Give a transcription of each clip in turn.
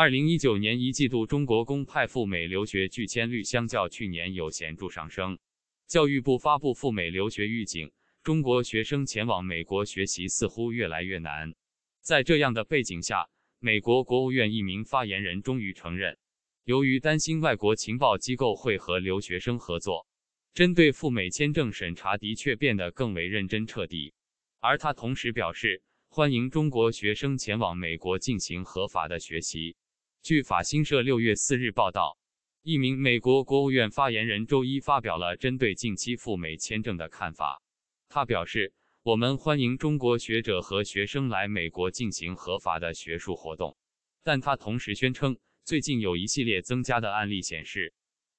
二零一九年一季度，中国公派赴美留学拒签率相较去年有显著上升。教育部发布赴美留学预警，中国学生前往美国学习似乎越来越难。在这样的背景下，美国国务院一名发言人终于承认，由于担心外国情报机构会和留学生合作，针对赴美签证审查的确变得更为认真彻底。而他同时表示，欢迎中国学生前往美国进行合法的学习。据法新社六月四日报道，一名美国国务院发言人周一发表了针对近期赴美签证的看法。他表示：“我们欢迎中国学者和学生来美国进行合法的学术活动。”但他同时宣称，最近有一系列增加的案例显示，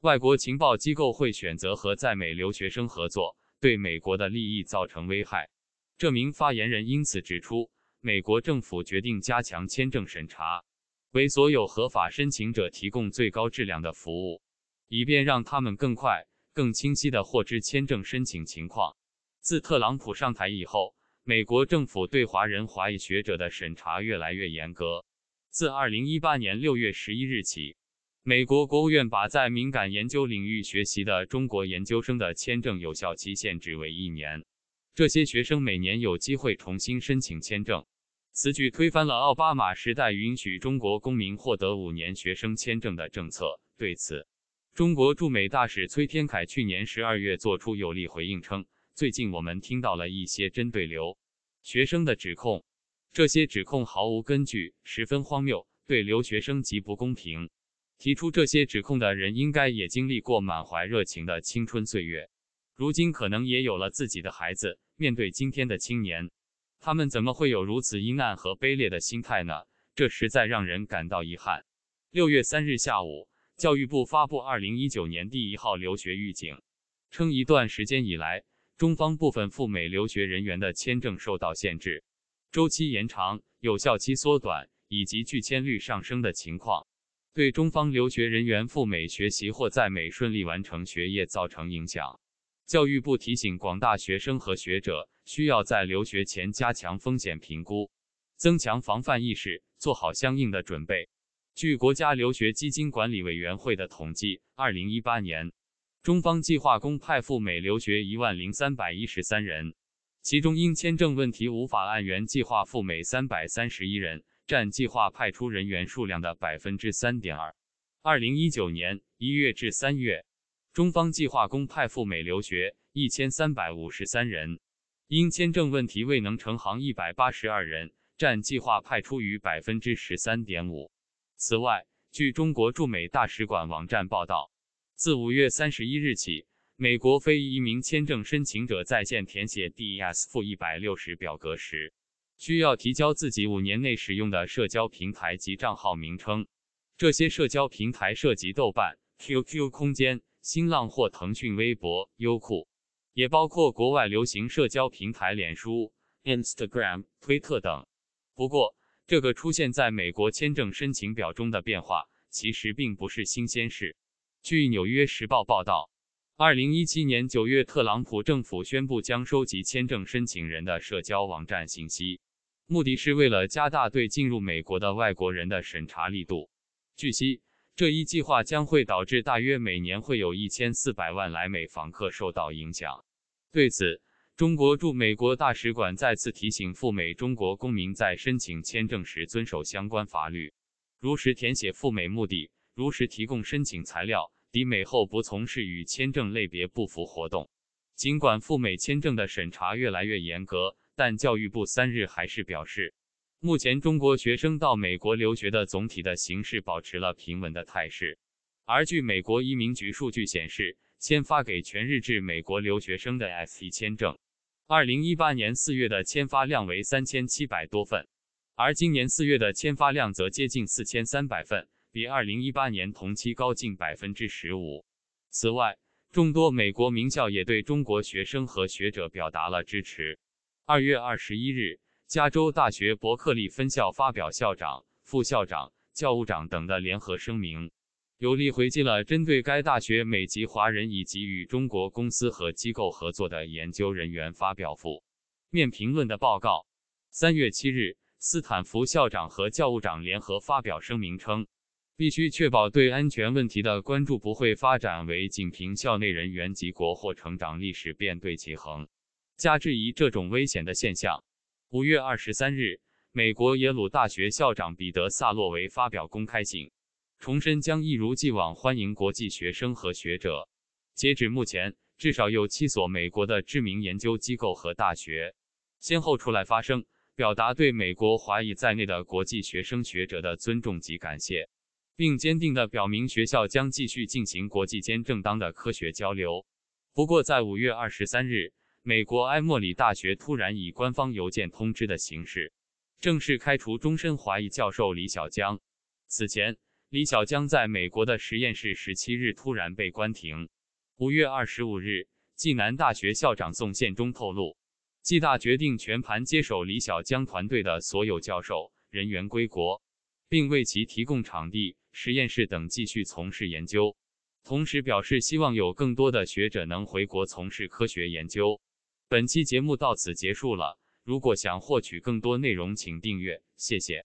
外国情报机构会选择和在美留学生合作，对美国的利益造成危害。这名发言人因此指出，美国政府决定加强签证审查。为所有合法申请者提供最高质量的服务，以便让他们更快、更清晰地获知签证申请情况。自特朗普上台以后，美国政府对华人华裔学者的审查越来越严格。自2018年6月11日起，美国国务院把在敏感研究领域学习的中国研究生的签证有效期限制为一年，这些学生每年有机会重新申请签证。此举推翻了奥巴马时代允许中国公民获得五年学生签证的政策。对此，中国驻美大使崔天凯去年十二月作出有力回应称：“最近我们听到了一些针对留学生的指控，这些指控毫无根据，十分荒谬，对留学生极不公平。提出这些指控的人应该也经历过满怀热情的青春岁月，如今可能也有了自己的孩子。面对今天的青年。”他们怎么会有如此阴暗和卑劣的心态呢？这实在让人感到遗憾。六月三日下午，教育部发布二零一九年第一号留学预警，称一段时间以来，中方部分赴美留学人员的签证受到限制，周期延长、有效期缩短以及拒签率上升的情况，对中方留学人员赴美学习或在美顺利完成学业造成影响。教育部提醒广大学生和学者。需要在留学前加强风险评估，增强防范意识，做好相应的准备。据国家留学基金管理委员会的统计，二零一八年，中方计划公派赴美留学一万零三百一十三人，其中因签证问题无法按原计划赴美三百三十一人，占计划派出人员数量的百分之三点二。二零一九年一月至三月，中方计划公派赴美留学一千三百五十三人。因签证问题未能成行，一百八十二人占计划派出于百分之十三点五。此外，据中国驻美大使馆网站报道，自五月三十一日起，美国非移民签证申请者在线填写 DS-160 负表格时，需要提交自己五年内使用的社交平台及账号名称。这些社交平台涉及豆瓣、QQ 空间、新浪或腾讯微博、优酷。也包括国外流行社交平台脸书、Instagram、推特等。不过，这个出现在美国签证申请表中的变化其实并不是新鲜事。据《纽约时报》报道，2017年9月，特朗普政府宣布将收集签证申请人的社交网站信息，目的是为了加大对进入美国的外国人的审查力度。据悉，这一计划将会导致大约每年会有一千四百万来美访客受到影响。对此，中国驻美国大使馆再次提醒赴美中国公民，在申请签证时遵守相关法律，如实填写赴美目的，如实提供申请材料，抵美后不从事与签证类别不符活动。尽管赴美签证的审查越来越严格，但教育部三日还是表示，目前中国学生到美国留学的总体的形势保持了平稳的态势。而据美国移民局数据显示，签发给全日制美国留学生的 F-1 签证，二零一八年四月的签发量为三千七百多份，而今年四月的签发量则接近四千三百份，比二零一八年同期高近百分之十五。此外，众多美国名校也对中国学生和学者表达了支持。二月二十一日，加州大学伯克利分校发表校长、副校长、教务长等的联合声明。有力回击了针对该大学美籍华人以及与中国公司和机构合作的研究人员发表负面评论的报告。三月七日，斯坦福校长和教务长联合发表声明称，必须确保对安全问题的关注不会发展为仅凭校内人员及国货成长历史便对其横加质疑这种危险的现象。五月二十三日，美国耶鲁大学校长彼得·萨洛维发表公开信。重申将一如既往欢迎国际学生和学者。截止目前，至少有七所美国的知名研究机构和大学先后出来发声，表达对美国华裔在内的国际学生学者的尊重及感谢，并坚定地表明学校将继续进行国际间正当的科学交流。不过，在五月二十三日，美国埃默里大学突然以官方邮件通知的形式，正式开除终身华裔教授李小江。此前。李小江在美国的实验室十七日突然被关停。五月二十五日，暨南大学校长宋宪忠透露，暨大决定全盘接手李小江团队的所有教授人员归国，并为其提供场地、实验室等继续从事研究。同时表示，希望有更多的学者能回国从事科学研究。本期节目到此结束了。如果想获取更多内容，请订阅。谢谢。